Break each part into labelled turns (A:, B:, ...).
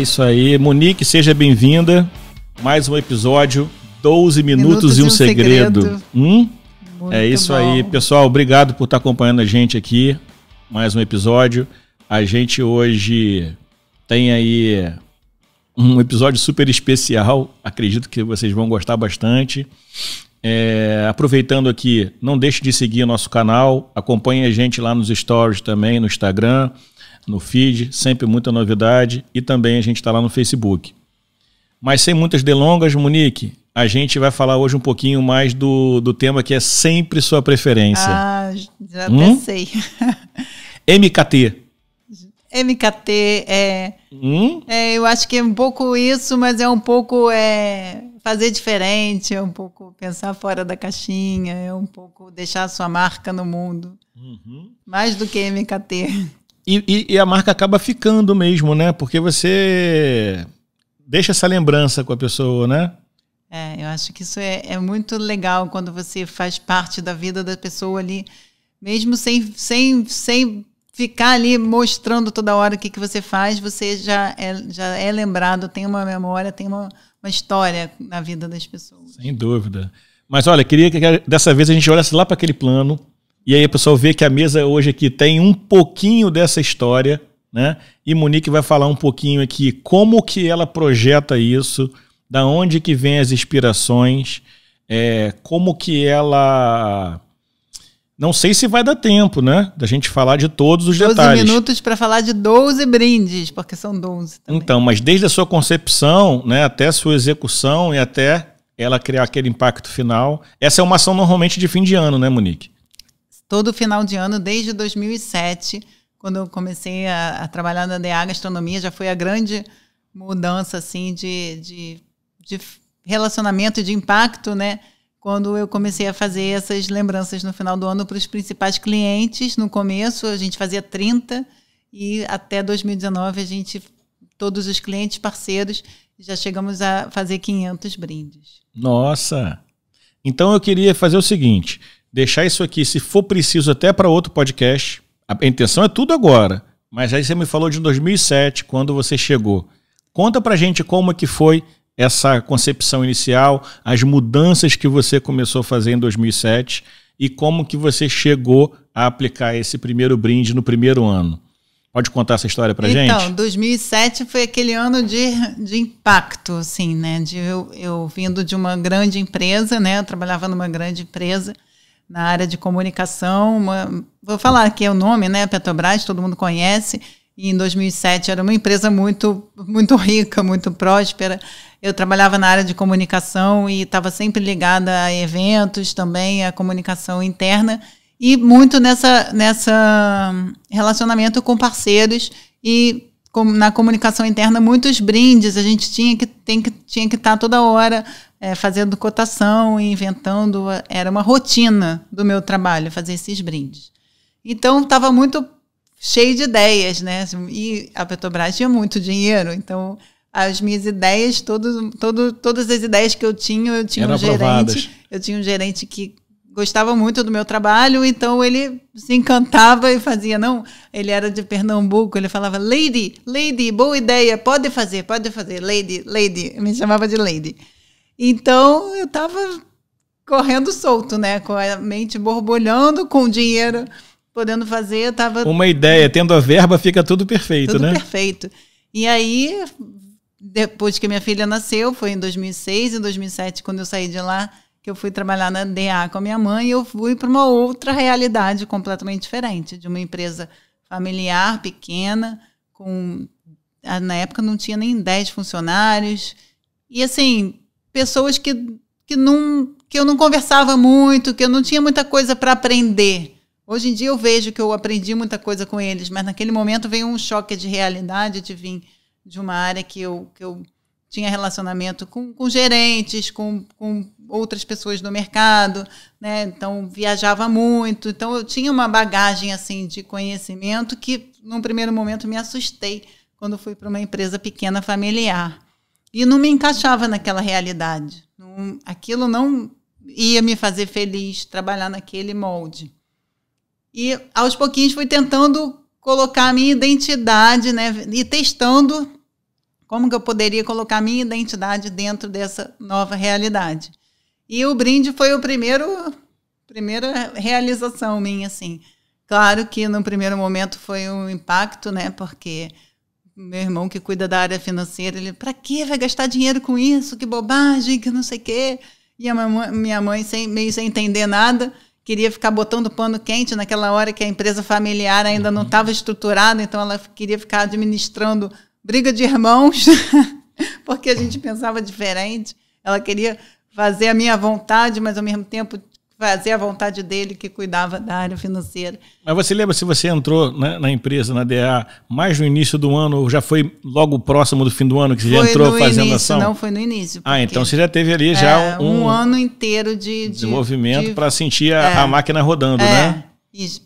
A: isso aí. Monique, seja bem-vinda. Mais um episódio, 12 minutos, minutos e um, um segredo. segredo. Hum? é isso bom. aí. Pessoal, obrigado por estar acompanhando a gente aqui. Mais um episódio. A gente hoje tem aí um episódio super especial. Acredito que vocês vão gostar bastante. É, aproveitando aqui, não deixe de seguir nosso canal, acompanhe a gente lá nos stories também, no Instagram no feed, sempre muita novidade e também a gente está lá no Facebook. Mas sem muitas delongas, Monique, a gente vai falar hoje um pouquinho mais do, do tema que é sempre sua preferência.
B: Ah, já hum? sei.
A: MKT.
B: MKT é, hum? é, Eu acho que é um pouco isso, mas é um pouco é, fazer diferente, é um pouco pensar fora da caixinha, é um pouco deixar sua marca no mundo. Uhum. Mais do que MKT.
A: E, e, e, a marca acaba ficando mesmo, né? Porque você deixa essa lembrança com a pessoa, né?
B: É, eu acho que isso é, é muito legal quando você faz parte da vida da pessoa ali, mesmo sem, sem, sem ficar ali mostrando toda hora o que, que você faz, você já é, já é lembrado, tem uma memória, tem uma, uma história na vida das pessoas.
A: Sem dúvida. Mas olha, queria que dessa vez a gente olhasse lá para aquele plano, e aí, pessoal, vê que a mesa hoje aqui tem um pouquinho dessa história, né? E Monique vai falar um pouquinho aqui como que ela projeta isso, da onde que vem as inspirações, é, como que ela não sei se vai dar tempo, né? Da gente falar de todos os 12 detalhes. 12
B: minutos para falar de 12 brindes, porque são 12
A: também. Então, mas desde a sua concepção, né, até a sua execução e até ela criar aquele impacto final. Essa é uma ação normalmente de fim de ano, né, Monique?
B: todo final de ano desde 2007, quando eu comecei a, a trabalhar na DA Gastronomia, já foi a grande mudança assim de, de, de relacionamento de impacto, né? Quando eu comecei a fazer essas lembranças no final do ano para os principais clientes, no começo a gente fazia 30 e até 2019 a gente todos os clientes parceiros já chegamos a fazer 500 brindes.
A: Nossa. Então eu queria fazer o seguinte, deixar isso aqui, se for preciso, até para outro podcast. A intenção é tudo agora, mas aí você me falou de 2007, quando você chegou. Conta para gente como é que foi essa concepção inicial, as mudanças que você começou a fazer em 2007 e como que você chegou a aplicar esse primeiro brinde no primeiro ano. Pode contar essa história para então, gente? Então,
B: 2007 foi aquele ano de, de impacto, assim, né? De eu, eu vindo de uma grande empresa, né? Eu trabalhava numa grande empresa na área de comunicação. Uma, vou falar aqui é o nome, né? Petrobras, todo mundo conhece. E em 2007 era uma empresa muito, muito rica, muito próspera. Eu trabalhava na área de comunicação e estava sempre ligada a eventos também, a comunicação interna e muito nessa nessa relacionamento com parceiros e com, na comunicação interna muitos brindes a gente tinha que tem que tinha que estar toda hora é, fazendo cotação e inventando. Era uma rotina do meu trabalho fazer esses brindes. Então, estava muito cheio de ideias, né? E a Petrobras tinha muito dinheiro, então as minhas ideias, todos todo, todas as ideias que eu tinha, eu tinha Eram um gerente. Aprovadas. Eu tinha um gerente que gostava muito do meu trabalho, então ele se encantava e fazia. Não, ele era de Pernambuco, ele falava, Lady, Lady, boa ideia, pode fazer, pode fazer, Lady, Lady. me chamava de Lady. Então eu estava correndo solto, né? Com a mente borbulhando, com o dinheiro podendo fazer, tava uma
A: ideia, tendo a verba fica tudo perfeito, tudo né?
B: perfeito. E aí depois que minha filha nasceu, foi em 2006 e 2007 quando eu saí de lá que eu fui trabalhar na DA com a minha mãe, e eu fui para uma outra realidade completamente diferente, de uma empresa familiar, pequena, com ah, na época não tinha nem 10 funcionários. E assim, pessoas que, que, não, que eu não conversava muito, que eu não tinha muita coisa para aprender. Hoje em dia eu vejo que eu aprendi muita coisa com eles, mas naquele momento veio um choque de realidade de vir de uma área que eu, que eu tinha relacionamento com, com gerentes, com, com outras pessoas do mercado, né? então viajava muito, então eu tinha uma bagagem assim de conhecimento que num primeiro momento me assustei quando fui para uma empresa pequena familiar. E não me encaixava naquela realidade. Não, aquilo não ia me fazer feliz trabalhar naquele molde. E aos pouquinhos fui tentando colocar a minha identidade, né? E testando como que eu poderia colocar a minha identidade dentro dessa nova realidade. E o brinde foi o primeiro primeira realização minha assim. Claro que no primeiro momento foi um impacto, né? Porque meu irmão que cuida da área financeira, ele, para que vai gastar dinheiro com isso? Que bobagem, que não sei o quê. E a minha mãe, sem, meio sem entender nada, queria ficar botando pano quente naquela hora que a empresa familiar ainda uhum. não estava estruturada, então ela queria ficar administrando briga de irmãos, porque a gente pensava diferente. Ela queria fazer a minha vontade, mas ao mesmo tempo Fazer a vontade dele, que cuidava da área financeira.
A: Mas você lembra se você entrou né, na empresa, na DA, mais no início do ano, ou já foi logo próximo do fim do ano que você foi já entrou fazendo início, ação? Não,
B: foi no início.
A: Ah, então você já teve ali já é, um, um, ano
B: inteiro de, de desenvolvimento para
A: sentir a, é, a, máquina rodando, é, né?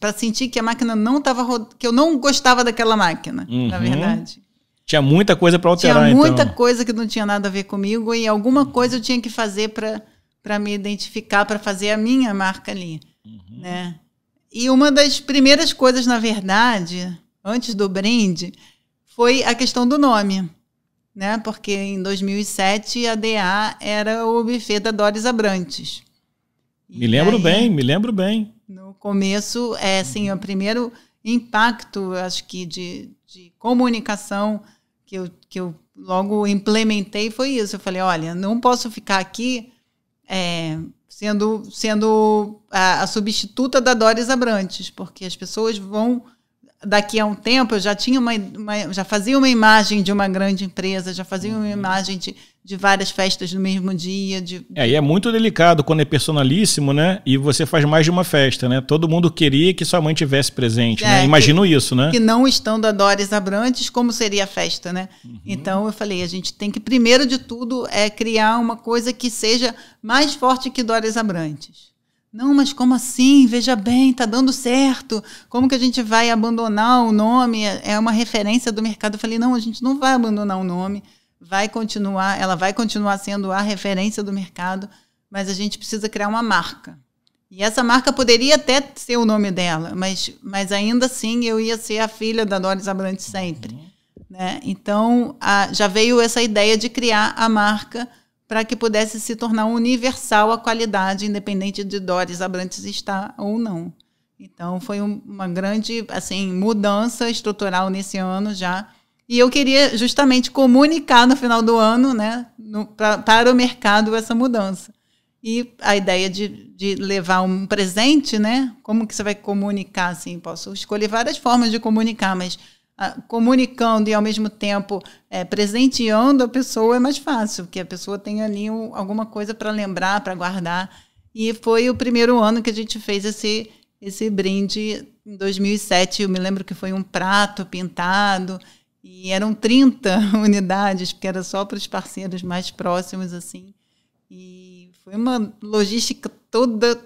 B: Para sentir que a máquina não estava rodando, que eu não gostava daquela máquina, uhum. na verdade.
A: Tinha muita coisa para alterar, então. Tinha muita então.
B: coisa que não tinha nada a ver comigo e alguma coisa eu tinha que fazer para para me identificar, para fazer a minha marca ali. Uhum. Né? E uma das primeiras coisas, na verdade, antes do brand, foi a questão do nome. Né? Porque em 2007 a DA era o buffet da Doris Abrantes.
A: Me lembro aí, bem, me lembro bem.
B: No começo, é assim, uhum. o primeiro impacto, acho que, de, de comunicação que eu, que eu logo implementei foi isso. Eu falei, olha, não posso ficar aqui é, sendo, sendo a, a substituta da Doris Abrantes, porque as pessoas vão daqui a um tempo eu já tinha uma, uma, já fazia uma imagem de uma grande empresa, já fazia uma uhum. imagem de, de várias festas no mesmo dia. De...
A: É, e é muito delicado quando é personalíssimo, né? E você faz mais de uma festa, né? Todo mundo queria que sua mãe tivesse presente, né? é, né? Imagino que, isso, né? Que não
B: estando a Doris Abrantes, como seria a festa, né? Uhum. Então eu falei, a gente tem que primeiro de tudo é criar uma coisa que seja mais forte que Doris Abrantes. Não, mas como assim? Veja bem, tá dando certo. Como que a gente vai abandonar o nome? É, é uma referência do mercado. Eu falei, não, a gente não vai abandonar o nome. Vai continuar, ela vai continuar sendo a referência do mercado, mas a gente precisa criar uma marca. E essa marca poderia até ser o nome dela, mas, mas ainda assim eu ia ser a filha da Doris Abrantes sempre. Uhum. Né? Então, a, já veio essa ideia de criar a marca para que pudesse se tornar universal a qualidade, independente de Doris Abrantes estar ou não. Então foi uma grande assim mudança estrutural nesse ano já. E eu queria justamente comunicar no final do ano, né, no, pra, para o mercado essa mudança. E a ideia de, de levar um presente, né? Como que você vai comunicar assim? Posso escolher várias formas de comunicar, mas comunicando e ao mesmo tempo é, presenteando a pessoa é mais fácil, porque a pessoa tem ali um, alguma coisa para lembrar, para guardar. E foi o primeiro ano que a gente fez esse esse brinde em 2007. Eu me lembro que foi um prato pintado e eram 30 unidades, porque era só para os parceiros mais próximos assim. E foi uma logística toda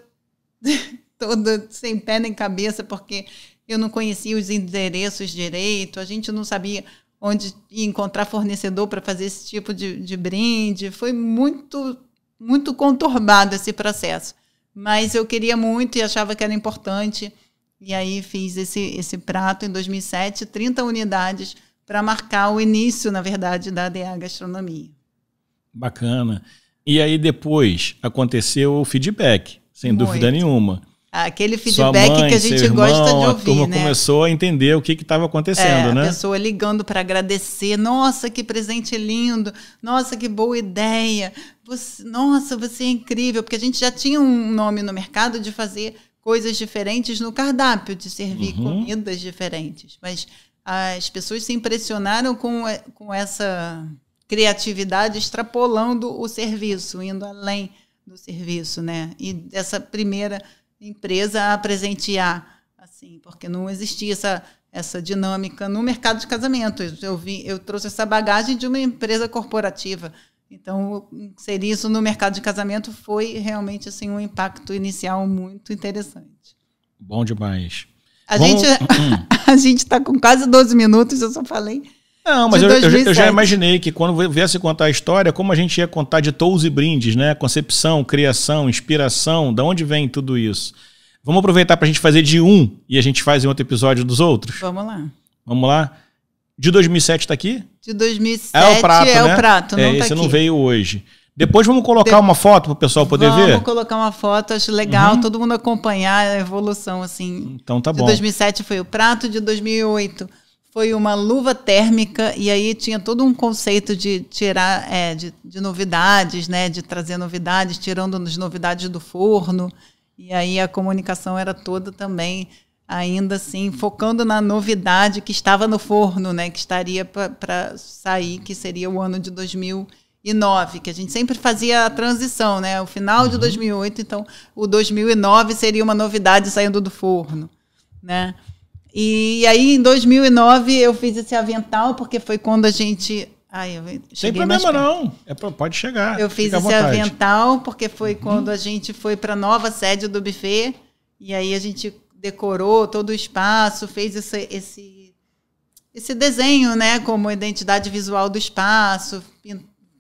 B: toda sem pé nem cabeça, porque eu não conhecia os endereços direito, a gente não sabia onde encontrar fornecedor para fazer esse tipo de, de brinde. Foi muito, muito conturbado esse processo. Mas eu queria muito e achava que era importante. E aí fiz esse, esse prato em 2007, 30 unidades, para marcar o início, na verdade, da DA Gastronomia.
A: Bacana. E aí depois aconteceu o feedback, sem muito. dúvida nenhuma aquele feedback mãe, que a gente irmão, gosta de ouvir. A turma né? começou a entender o que estava acontecendo, é, né? A pessoa
B: ligando para agradecer. Nossa, que presente lindo! Nossa, que boa ideia! Você, nossa, você é incrível! Porque a gente já tinha um nome no mercado de fazer coisas diferentes no cardápio, de servir uhum. comidas diferentes. Mas as pessoas se impressionaram com, eh, com essa criatividade extrapolando o serviço, indo além do serviço, né? E essa primeira empresa a presentear, assim, porque não existia essa, essa dinâmica no mercado de casamento. Eu, vi, eu trouxe essa bagagem de uma empresa corporativa. Então, ser isso no mercado de casamento foi realmente assim um impacto inicial muito interessante.
A: Bom demais. A gente hum.
B: a gente está com quase 12 minutos, eu só falei não, mas eu, eu, eu, já imaginei
A: que quando viesse contar a história, como a gente ia contar de tous e brindes, né? Concepção, criação, inspiração, da onde vem tudo isso? Vamos aproveitar para a gente fazer de um e a gente faz em outro episódio dos outros? Vamos lá. Vamos lá? De 2007 está aqui?
B: De 2007 é o prato, é né? o prato não é, tá esse aqui. não veio
A: hoje. Depois vamos colocar De... uma foto para o pessoal poder vamos ver? Vamos
B: colocar uma foto, acho legal uhum. todo mundo acompanhar a evolução, assim. Então tá bom. De 2007 foi o prato, de 2008 foi uma luva térmica e aí tinha todo um conceito de tirar é, de, de, novidades, né, de trazer novidades, tirando as novidades do forno. E aí a comunicação era toda também ainda assim focando na novidade que estava no forno, né, que estaria para sair, que seria o ano de 2009, que a gente sempre fazia a transição, né, o final uhum. de 2008, então o 2009 seria uma novidade saindo do forno, né? E aí, em 2009, eu fiz esse avental, porque foi quando a gente. Ai, eu Sem problema, não.
A: É pode chegar. Eu fiz esse avental,
B: porque foi uhum. quando a gente foi para a nova sede do buffet. E aí a gente decorou todo o espaço, fez esse, esse, esse desenho, né, como identidade visual do espaço,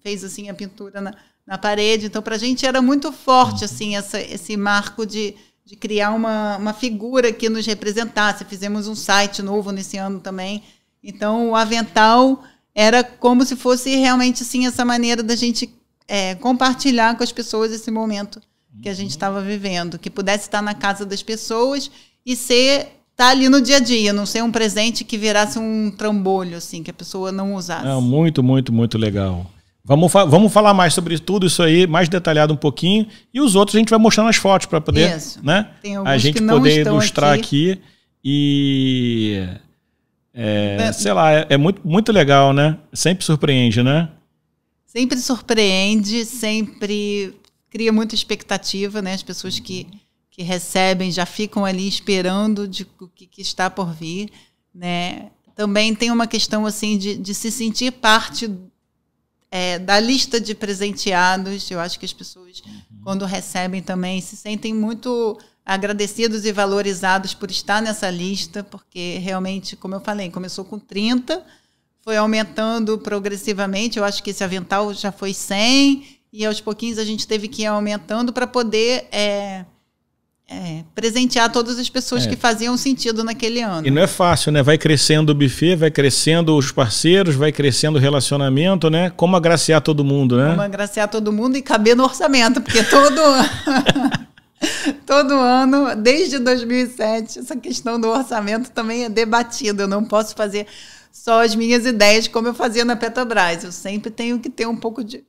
B: fez assim a pintura na, na parede. Então, para a gente era muito forte uhum. assim essa, esse marco de de criar uma, uma figura que nos representasse. Fizemos um site novo nesse ano também. Então, o avental era como se fosse realmente assim essa maneira da gente é, compartilhar com as pessoas esse momento que a gente estava uhum. vivendo, que pudesse estar na casa das pessoas e ser tá ali no dia a dia, não ser um presente que virasse um trambolho assim, que a pessoa não usasse. É
A: muito, muito, muito legal. Vamos, fa vamos falar mais sobre tudo isso aí, mais detalhado um pouquinho. E os outros a gente vai mostrando as fotos para poder, isso. né? a gente poder ilustrar aqui. aqui e é, né? sei lá, é, é, muito, muito legal, né? Sempre surpreende, né?
B: Sempre surpreende, sempre cria muita expectativa, né? As pessoas que, que recebem já ficam ali esperando de o que, que, está por vir, né? Também tem uma questão assim de, de se sentir parte é, da lista de presenteados. Eu acho que as pessoas, uhum. quando recebem também, se sentem muito agradecidos e valorizados por estar nessa lista, porque realmente, como eu falei, começou com 30, foi aumentando progressivamente. Eu acho que esse avental já foi 100, e aos pouquinhos a gente teve que ir aumentando para poder. É, é, presentear todas as pessoas é. que faziam sentido naquele ano.
A: E não é fácil, né? Vai crescendo o buffet, vai crescendo os parceiros, vai crescendo o relacionamento, né? Como agraciar todo mundo, né? Como
B: agraciar todo mundo e caber no orçamento, porque todo todo ano, desde 2007, essa questão do orçamento também é debatida. Eu não posso fazer só as minhas ideias como eu fazia na Petrobras. Eu sempre tenho que ter um pouco de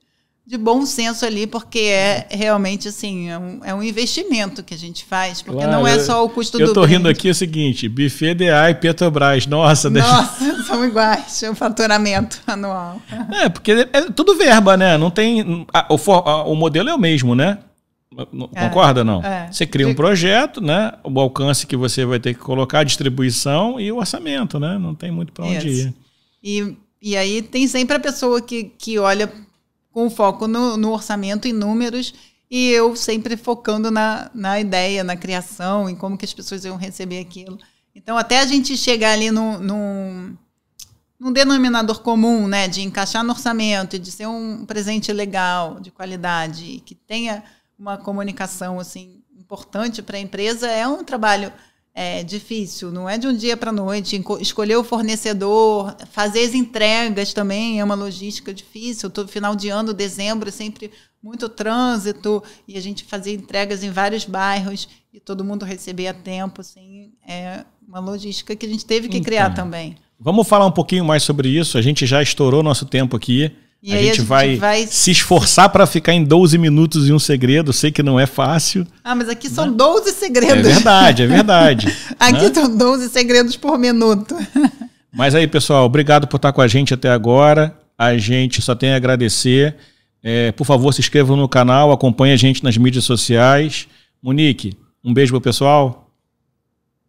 B: de bom senso ali, porque é uhum. realmente assim, é um, é um investimento que a gente faz, porque claro, não é só o custo eu, do. Eu tô brand. rindo aqui
A: é o seguinte: buffet DA e Petrobras, nossa, Nossa,
B: deixa... são iguais, é o faturamento anual.
A: É, porque é, é tudo verba, né? Não tem. A, o, a, o modelo é o mesmo, né? Concorda, é, concorda, não? É. Você cria um projeto, né? O alcance que você vai ter que colocar, a distribuição e o orçamento, né? Não tem muito para onde Isso.
B: ir. E, e aí tem sempre a pessoa que, que olha com foco no, no orçamento e números, e eu sempre focando na, na ideia, na criação, em como que as pessoas iam receber aquilo. Então, até a gente chegar ali num, no denominador comum, né, de encaixar no orçamento, de ser um presente legal, de qualidade, que tenha uma comunicação assim importante para a empresa, é um trabalho é difícil, não é de um dia para noite. Escolher o fornecedor, fazer as entregas também é uma logística difícil. Todo final de ano, dezembro, sempre muito trânsito e a gente fazer entregas em vários bairros e todo mundo receber a tempo. Assim, é uma logística que a gente teve que então, criar também.
A: Vamos falar um pouquinho mais sobre isso. A gente já estourou nosso tempo aqui. A gente, a, gente vai, vai... se esforçar para ficar em 12 minutos e um segredo. sei que não é fácil.
B: Ah, mas aqui são né? 12 segredos. É verdade, é verdade. aqui né? são 12 segredos por minuto.
A: mas aí, pessoal, obrigado por estar com a gente até agora. A gente só tem a agradecer. É, por favor, se inscrevam no canal, acompanhe a gente nas mídias sociais. Monique, um beijo pro pessoal.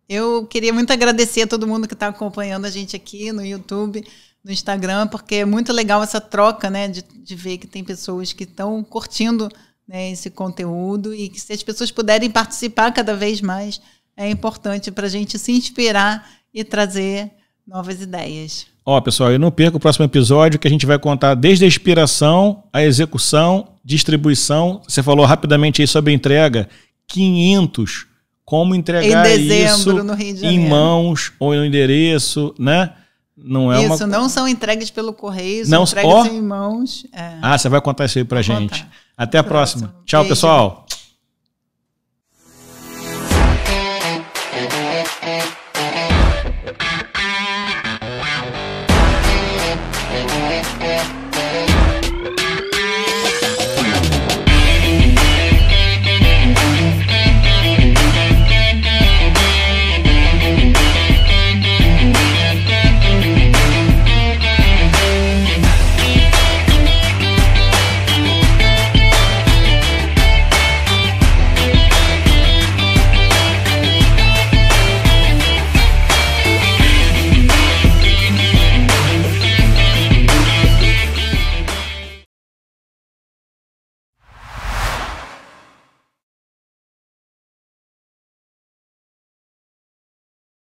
B: Eu queria muito agradecer a todo mundo que está acompanhando a gente aqui no YouTube no Instagram, porque é muito legal essa troca, né? De, de ver que tem pessoas que estão curtindo né, esse conteúdo e que se as pessoas puderem participar cada vez mais, é importante para a gente se inspirar e trazer novas ideias.
A: Ó, oh, pessoal, eu não perca o próximo episódio que a gente vai contar desde a inspiração, a execução, distribuição. Você falou rapidamente aí sobre entrega. 500. Como entregar em dezembro, isso em mãos ou no endereço, né? Não é isso, uma...
B: não são entregues pelo correio, são não, entregues ó... em mãos. É.
A: Ah, você vai contar isso aí pra Vou gente. Contar. Até a próxima. próxima. Tchau, Beijo. pessoal.